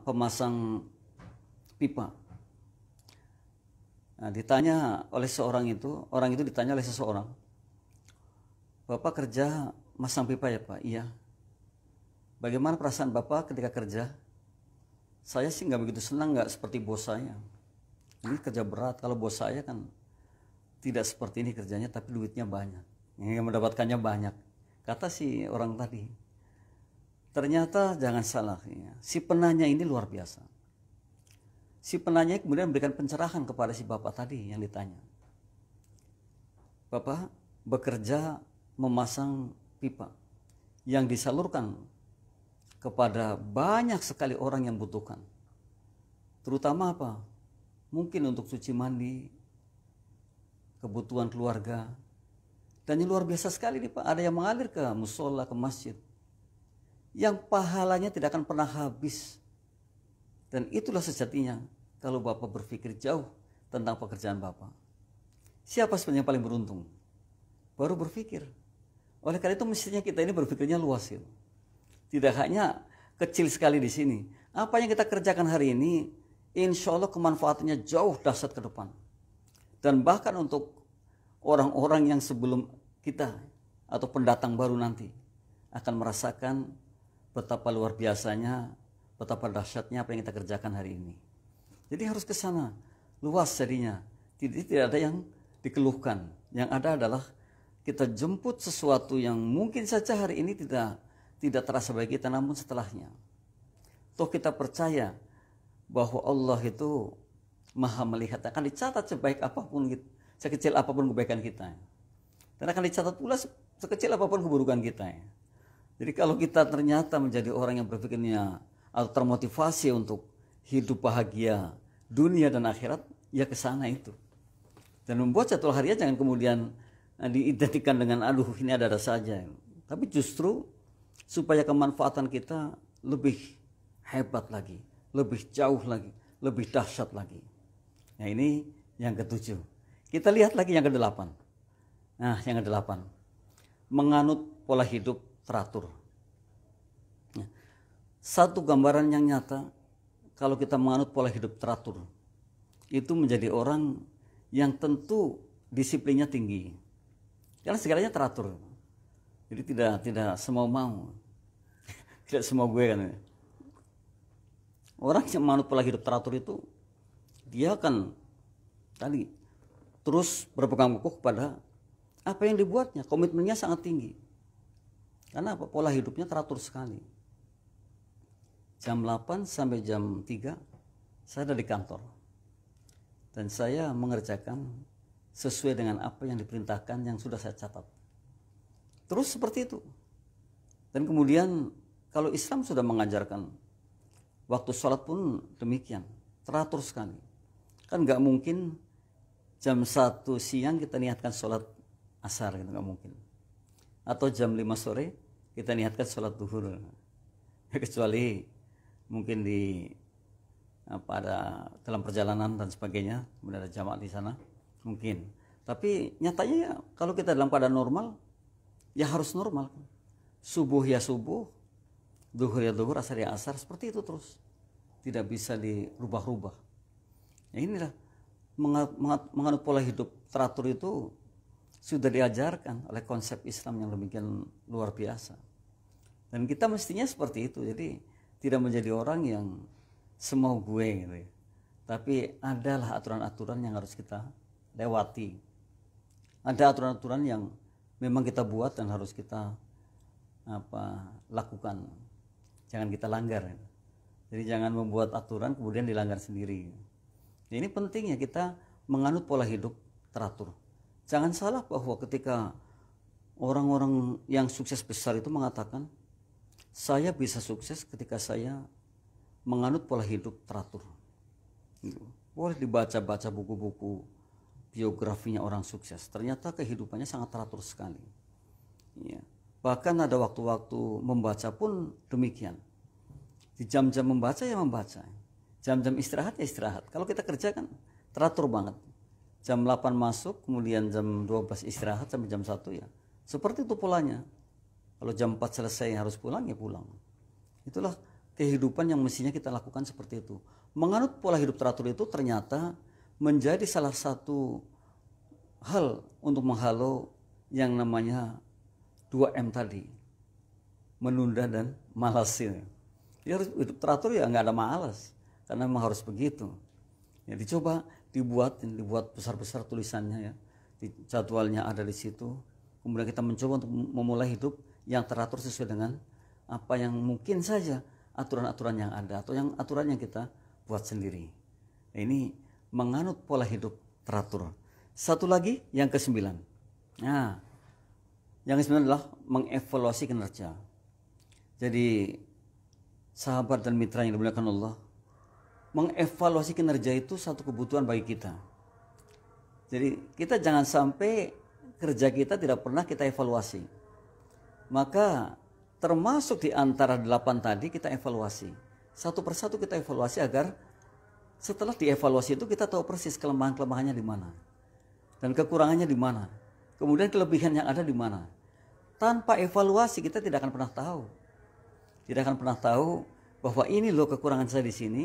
pemasang pipa. Nah, ditanya oleh seorang itu, orang itu ditanya oleh seseorang, Bapak kerja masang pipa ya Pak? Iya. Bagaimana perasaan Bapak ketika kerja? Saya sih nggak begitu senang nggak seperti bos saya. Ini kerja berat. Kalau bos saya kan tidak seperti ini kerjanya tapi duitnya banyak. Yang mendapatkannya banyak. Kata si orang tadi. Ternyata jangan salah, ya. si penanya ini luar biasa. Si penanya kemudian memberikan pencerahan kepada si bapak tadi yang ditanya. Bapak bekerja memasang pipa yang disalurkan kepada banyak sekali orang yang butuhkan. Terutama apa? Mungkin untuk cuci mandi, kebutuhan keluarga. Dan yang luar biasa sekali nih Pak, ada yang mengalir ke musola, ke masjid yang pahalanya tidak akan pernah habis. Dan itulah sejatinya kalau Bapak berpikir jauh tentang pekerjaan Bapak. Siapa sebenarnya yang paling beruntung? Baru berpikir. Oleh karena itu mestinya kita ini berpikirnya luas. Gitu. Tidak hanya kecil sekali di sini. Apa yang kita kerjakan hari ini, insya Allah kemanfaatannya jauh dahsyat ke depan. Dan bahkan untuk orang-orang yang sebelum kita atau pendatang baru nanti akan merasakan betapa luar biasanya, betapa dahsyatnya apa yang kita kerjakan hari ini. Jadi harus ke sana, luas jadinya. Tidak, tidak ada yang dikeluhkan. Yang ada adalah kita jemput sesuatu yang mungkin saja hari ini tidak tidak terasa bagi kita namun setelahnya. Toh kita percaya bahwa Allah itu maha melihat akan dicatat sebaik apapun sekecil apapun kebaikan kita dan akan dicatat pula sekecil apapun keburukan kita jadi kalau kita ternyata menjadi orang yang berpikirnya atau termotivasi untuk hidup bahagia dunia dan akhirat, ya ke sana itu. Dan membuat jadwal harian jangan kemudian eh, diidentikan dengan aduh ini ada-ada saja. Tapi justru supaya kemanfaatan kita lebih hebat lagi, lebih jauh lagi, lebih dahsyat lagi. Nah ini yang ketujuh. Kita lihat lagi yang kedelapan. Nah yang kedelapan. Menganut pola hidup teratur. Ya. Satu gambaran yang nyata, kalau kita menganut pola hidup teratur, itu menjadi orang yang tentu disiplinnya tinggi. Karena segalanya teratur. Jadi tidak tidak semau mau. tidak semua gue kan. Orang yang menganut pola hidup teratur itu, dia akan tadi terus berpegang kokoh pada apa yang dibuatnya. Komitmennya sangat tinggi karena apa? Pola hidupnya teratur sekali. Jam 8 sampai jam 3 saya ada di kantor. Dan saya mengerjakan sesuai dengan apa yang diperintahkan yang sudah saya catat. Terus seperti itu. Dan kemudian kalau Islam sudah mengajarkan waktu sholat pun demikian, teratur sekali. Kan nggak mungkin jam 1 siang kita niatkan sholat asar, gitu nggak mungkin. Atau jam 5 sore kita niatkan sholat duhur ya, kecuali mungkin di apa ada dalam perjalanan dan sebagainya kemudian ada jamaah di sana mungkin tapi nyatanya ya kalau kita dalam keadaan normal ya harus normal subuh ya subuh duhur ya duhur asar ya asar seperti itu terus tidak bisa dirubah-rubah ya inilah menganut pola hidup teratur itu sudah diajarkan oleh konsep Islam yang demikian luar biasa. Dan kita mestinya seperti itu. Jadi tidak menjadi orang yang semau gue gitu ya. Tapi adalah aturan-aturan yang harus kita lewati. Ada aturan-aturan yang memang kita buat dan harus kita apa lakukan. Jangan kita langgar. Gitu. Jadi jangan membuat aturan kemudian dilanggar sendiri. Gitu. Ini pentingnya kita menganut pola hidup teratur Jangan salah bahwa ketika orang-orang yang sukses besar itu mengatakan, saya bisa sukses ketika saya menganut pola hidup teratur. Gitu. Boleh dibaca-baca buku-buku biografinya orang sukses. Ternyata kehidupannya sangat teratur sekali. Ya. Bahkan ada waktu-waktu membaca pun demikian. Di jam-jam membaca ya membaca. Jam-jam istirahat ya istirahat. Kalau kita kerja kan teratur banget jam 8 masuk, kemudian jam 12 istirahat sampai jam 1 ya. Seperti itu polanya. Kalau jam 4 selesai harus pulang ya pulang. Itulah kehidupan yang mestinya kita lakukan seperti itu. Menganut pola hidup teratur itu ternyata menjadi salah satu hal untuk menghalau yang namanya 2M tadi. Menunda dan malas ini. Ya harus ya, hidup teratur ya nggak ada malas. Karena memang harus begitu. Ya dicoba Dibuat, dibuat besar-besar tulisannya ya di jadwalnya ada di situ kemudian kita mencoba untuk memulai hidup yang teratur sesuai dengan apa yang mungkin saja aturan-aturan yang ada atau yang aturan yang kita buat sendiri nah, ini menganut pola hidup teratur satu lagi yang kesembilan nah yang kesembilan adalah mengevaluasi kinerja jadi sahabat dan mitra yang dimuliakan Allah mengevaluasi kinerja itu satu kebutuhan bagi kita. Jadi kita jangan sampai kerja kita tidak pernah kita evaluasi. Maka termasuk di antara delapan tadi kita evaluasi. Satu persatu kita evaluasi agar setelah dievaluasi itu kita tahu persis kelemahan-kelemahannya di mana. Dan kekurangannya di mana. Kemudian kelebihan yang ada di mana. Tanpa evaluasi kita tidak akan pernah tahu. Tidak akan pernah tahu bahwa ini loh kekurangan saya di sini,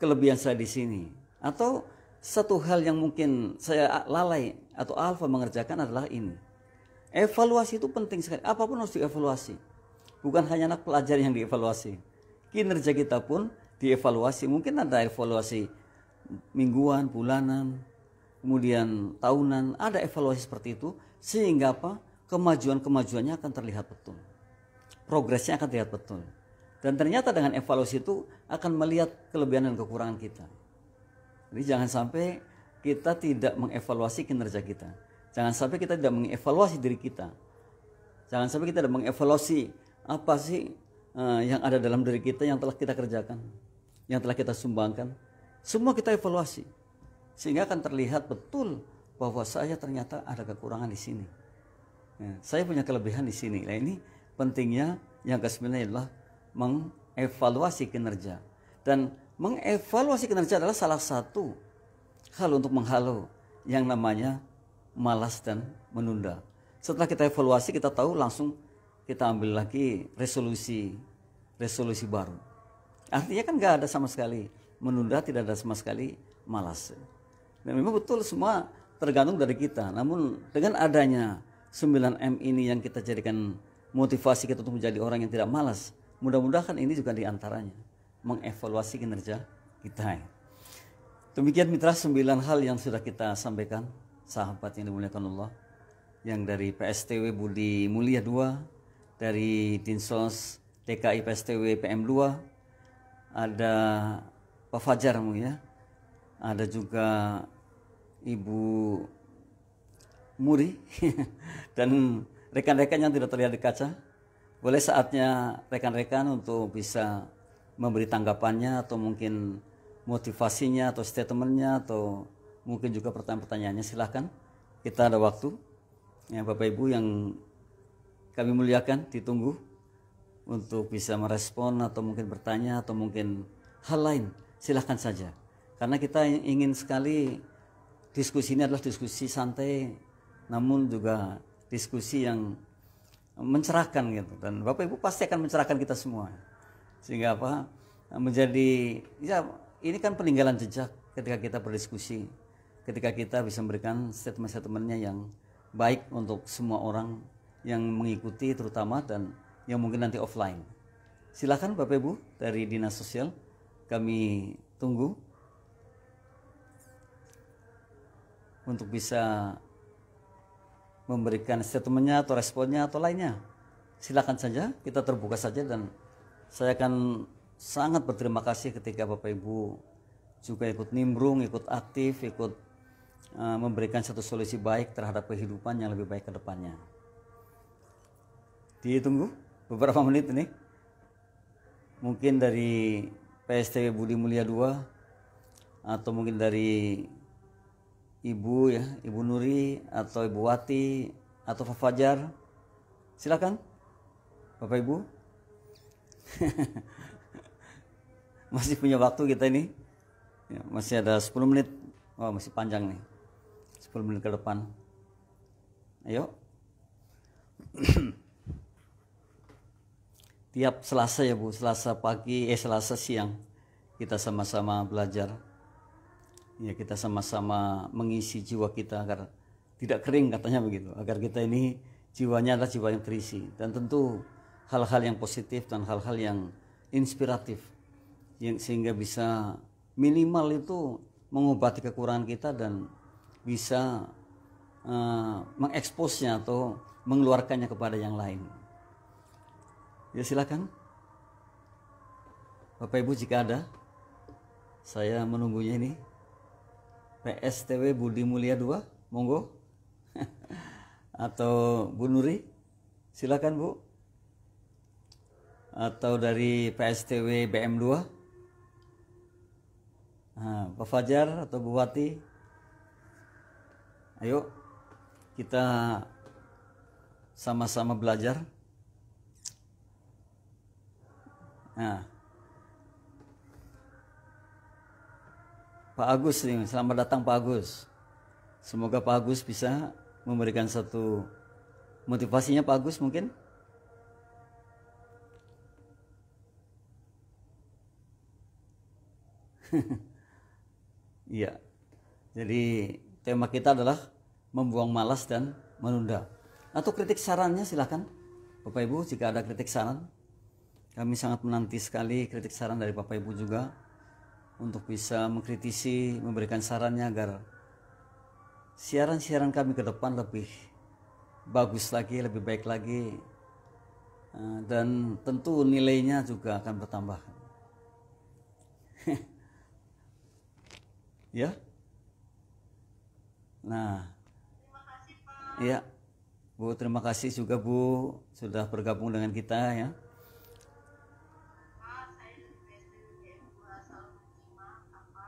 kelebihan saya di sini atau satu hal yang mungkin saya lalai atau alfa mengerjakan adalah ini. Evaluasi itu penting sekali. Apapun harus dievaluasi. Bukan hanya anak pelajar yang dievaluasi. Kinerja kita pun dievaluasi. Mungkin ada evaluasi mingguan, bulanan, kemudian tahunan. Ada evaluasi seperti itu sehingga apa? Kemajuan-kemajuannya akan terlihat betul. Progresnya akan terlihat betul. Dan ternyata dengan evaluasi itu akan melihat kelebihan dan kekurangan kita. Jadi jangan sampai kita tidak mengevaluasi kinerja kita. Jangan sampai kita tidak mengevaluasi diri kita. Jangan sampai kita tidak mengevaluasi apa sih eh, yang ada dalam diri kita yang telah kita kerjakan, yang telah kita sumbangkan. Semua kita evaluasi. Sehingga akan terlihat betul bahwa saya ternyata ada kekurangan di sini. Ya, saya punya kelebihan di sini. Nah ini pentingnya yang kesembilan adalah mengevaluasi kinerja. Dan mengevaluasi kinerja adalah salah satu hal untuk menghalau yang namanya malas dan menunda. Setelah kita evaluasi, kita tahu langsung kita ambil lagi resolusi resolusi baru. Artinya kan nggak ada sama sekali menunda, tidak ada sama sekali malas. Dan memang betul semua tergantung dari kita. Namun dengan adanya 9M ini yang kita jadikan motivasi kita untuk menjadi orang yang tidak malas, Mudah-mudahan kan ini juga diantaranya mengevaluasi kinerja kita. Ya. Demikian mitra sembilan hal yang sudah kita sampaikan sahabat yang dimuliakan Allah yang dari PSTW Budi Mulia 2 dari Dinsos TKI PSTW PM 2 ada Pak Fajar ya ada juga Ibu Muri dan rekan-rekan yang tidak terlihat di kaca boleh saatnya rekan-rekan untuk bisa memberi tanggapannya atau mungkin motivasinya atau statementnya atau mungkin juga pertanyaan-pertanyaannya silahkan. Kita ada waktu. Ya, Bapak Ibu yang kami muliakan ditunggu untuk bisa merespon atau mungkin bertanya atau mungkin hal lain silahkan saja. Karena kita ingin sekali diskusi ini adalah diskusi santai namun juga diskusi yang mencerahkan gitu dan Bapak Ibu pasti akan mencerahkan kita semua sehingga apa menjadi ya ini kan peninggalan jejak ketika kita berdiskusi ketika kita bisa memberikan statement-statementnya yang baik untuk semua orang yang mengikuti terutama dan yang mungkin nanti offline silahkan Bapak Ibu dari dinas sosial kami tunggu untuk bisa memberikan statementnya atau responnya atau lainnya. Silakan saja, kita terbuka saja dan saya akan sangat berterima kasih ketika Bapak Ibu juga ikut nimbrung, ikut aktif, ikut eh, memberikan satu solusi baik terhadap kehidupan yang lebih baik ke depannya. Ditunggu beberapa menit ini. Mungkin dari PSTW Budi Mulia 2 atau mungkin dari Ibu ya, Ibu Nuri atau Ibu Wati atau Pak Fajar. Silakan. Bapak Ibu. masih punya waktu kita ini. Ya, masih ada 10 menit. Oh, masih panjang nih. 10 menit ke depan. Ayo. Tiap Selasa ya Bu, Selasa pagi, eh Selasa siang kita sama-sama belajar ya kita sama-sama mengisi jiwa kita agar tidak kering katanya begitu agar kita ini jiwanya adalah jiwa yang terisi dan tentu hal-hal yang positif dan hal-hal yang inspiratif yang sehingga bisa minimal itu mengobati kekurangan kita dan bisa uh, mengeksposnya atau mengeluarkannya kepada yang lain. Ya silakan. Bapak Ibu jika ada, saya menunggunya ini. PSTW Budi Mulia 2 monggo atau Bu Nuri silakan Bu atau dari PSTW BM2 nah, Pak Fajar atau Bu Wati ayo kita sama-sama belajar nah Pak Agus nih, selamat datang Pak Agus. Semoga Pak Agus bisa memberikan satu motivasinya Pak Agus mungkin. Iya. Jadi tema kita adalah membuang malas dan menunda. Atau kritik sarannya silahkan. Bapak Ibu jika ada kritik saran. Kami sangat menanti sekali kritik saran dari Bapak Ibu juga untuk bisa mengkritisi, memberikan sarannya agar siaran-siaran kami ke depan lebih bagus lagi, lebih baik lagi, eh, dan tentu nilainya juga akan bertambah. ya, nah, kasih, ya, Bu, terima kasih juga Bu sudah bergabung dengan kita ya.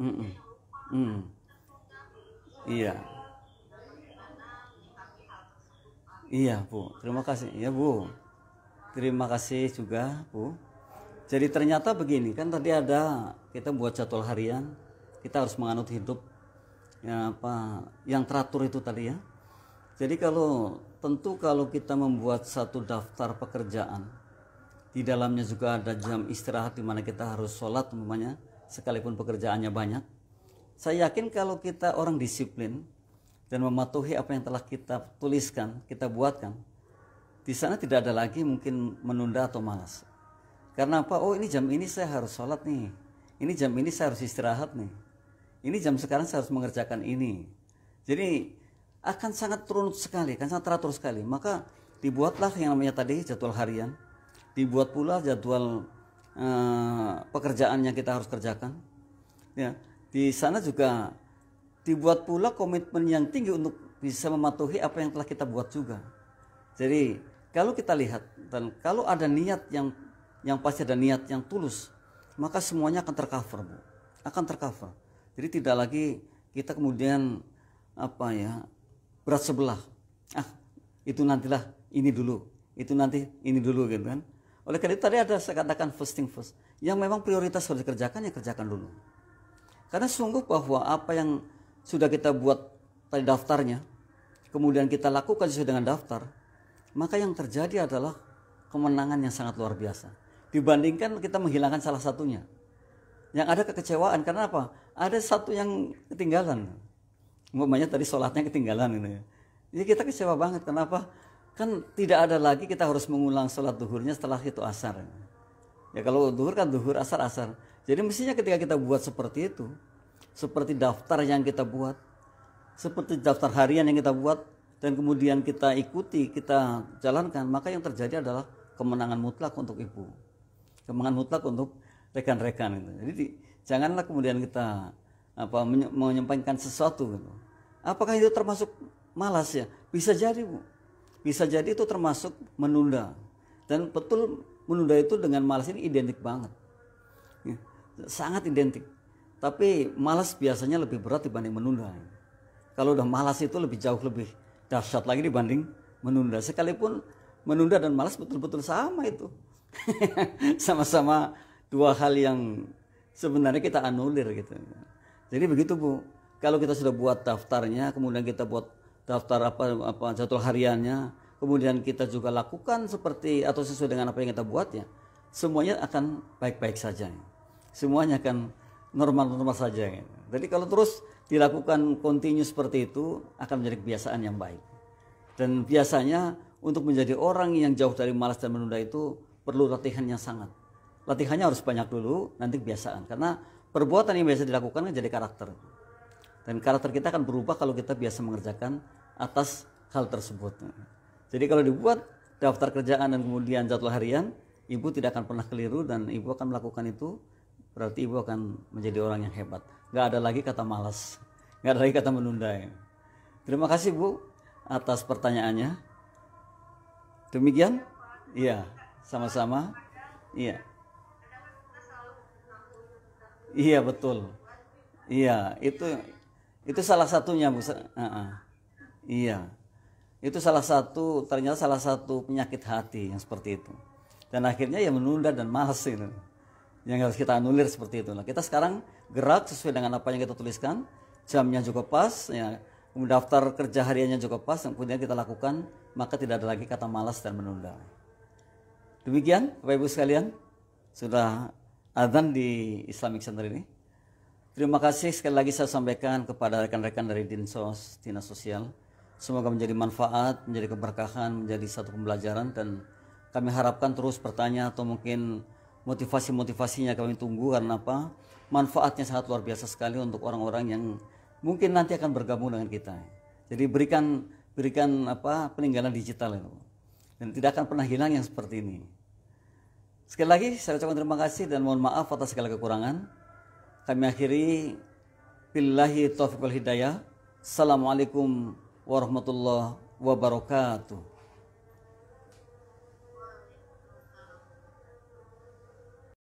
Mm -mm. Mm. Iya. Iya, Bu. Terima kasih. Ya, Bu. Terima kasih juga, Bu. Jadi ternyata begini, kan tadi ada kita buat jadwal harian, kita harus menganut hidup ya apa yang teratur itu tadi ya. Jadi kalau tentu kalau kita membuat satu daftar pekerjaan, di dalamnya juga ada jam istirahat di mana kita harus sholat umpamanya, sekalipun pekerjaannya banyak. Saya yakin kalau kita orang disiplin dan mematuhi apa yang telah kita tuliskan, kita buatkan, di sana tidak ada lagi mungkin menunda atau malas. Karena apa? Oh ini jam ini saya harus sholat nih. Ini jam ini saya harus istirahat nih. Ini jam sekarang saya harus mengerjakan ini. Jadi akan sangat turun sekali, akan sangat teratur sekali. Maka dibuatlah yang namanya tadi jadwal harian, dibuat pula jadwal Eh, pekerjaan yang kita harus kerjakan. Ya, di sana juga dibuat pula komitmen yang tinggi untuk bisa mematuhi apa yang telah kita buat juga. Jadi kalau kita lihat dan kalau ada niat yang yang pasti ada niat yang tulus, maka semuanya akan tercover, Bu. Akan tercover. Jadi tidak lagi kita kemudian apa ya berat sebelah. Ah, itu nantilah ini dulu, itu nanti ini dulu gitu kan. Oleh karena itu tadi ada saya katakan first thing first. Yang memang prioritas harus dikerjakan ya kerjakan dulu. Karena sungguh bahwa apa yang sudah kita buat tadi daftarnya, kemudian kita lakukan sesuai dengan daftar, maka yang terjadi adalah kemenangan yang sangat luar biasa. Dibandingkan kita menghilangkan salah satunya. Yang ada kekecewaan karena apa? Ada satu yang ketinggalan. Umpamanya tadi sholatnya ketinggalan ini. Jadi kita kecewa banget. Kenapa? Kan tidak ada lagi kita harus mengulang sholat duhurnya setelah itu asar. Ya kalau duhur kan duhur, asar, asar. Jadi mestinya ketika kita buat seperti itu, seperti daftar yang kita buat, seperti daftar harian yang kita buat, dan kemudian kita ikuti, kita jalankan, maka yang terjadi adalah kemenangan mutlak untuk ibu. Kemenangan mutlak untuk rekan-rekan. Gitu. Jadi janganlah kemudian kita apa menyampaikan sesuatu gitu. Apakah itu termasuk malas ya? Bisa jadi, Bu bisa jadi itu termasuk menunda dan betul menunda itu dengan malas ini identik banget ya, sangat identik tapi malas biasanya lebih berat dibanding menunda kalau udah malas itu lebih jauh lebih dahsyat lagi dibanding menunda sekalipun menunda dan malas betul-betul sama itu sama-sama dua hal yang sebenarnya kita anulir gitu jadi begitu bu kalau kita sudah buat daftarnya kemudian kita buat daftar apa apa jadwal hariannya, kemudian kita juga lakukan seperti atau sesuai dengan apa yang kita buat ya, semuanya akan baik-baik saja. Semuanya akan normal-normal saja. Jadi kalau terus dilakukan kontinu seperti itu akan menjadi kebiasaan yang baik. Dan biasanya untuk menjadi orang yang jauh dari malas dan menunda itu perlu latihan yang sangat. Latihannya harus banyak dulu, nanti kebiasaan. Karena perbuatan yang biasa dilakukan menjadi kan jadi karakter. Dan karakter kita akan berubah kalau kita biasa mengerjakan atas hal tersebut. Jadi kalau dibuat daftar kerjaan dan kemudian jadwal harian, ibu tidak akan pernah keliru dan ibu akan melakukan itu, berarti ibu akan menjadi orang yang hebat. Gak ada lagi kata malas, gak ada lagi kata menunda. Terima kasih Bu atas pertanyaannya. Demikian? Iya, sama-sama. Iya. Iya betul. Iya, itu itu salah satunya, Bu. Uh -uh. Iya. Itu salah satu ternyata salah satu penyakit hati yang seperti itu. Dan akhirnya ya menunda dan malas itu Yang harus kita anulir seperti itu. Nah, kita sekarang gerak sesuai dengan apa yang kita tuliskan, jamnya juga pas, ya. mendaftar daftar kerja hariannya juga pas, yang kemudian kita lakukan, maka tidak ada lagi kata malas dan menunda. Demikian, Bapak Ibu sekalian, sudah adzan di Islamic Center ini. Terima kasih sekali lagi saya sampaikan kepada rekan-rekan dari Dinsos, Dinas Sosial. Semoga menjadi manfaat, menjadi keberkahan, menjadi satu pembelajaran dan kami harapkan terus bertanya atau mungkin motivasi-motivasinya kami tunggu karena apa? Manfaatnya sangat luar biasa sekali untuk orang-orang yang mungkin nanti akan bergabung dengan kita. Jadi berikan berikan apa peninggalan digital itu dan tidak akan pernah hilang yang seperti ini. Sekali lagi saya ucapkan terima kasih dan mohon maaf atas segala kekurangan. Kami akhiri billahi taufiq wal hidayah. Assalamualaikum warahmatullahi wabarakatuh.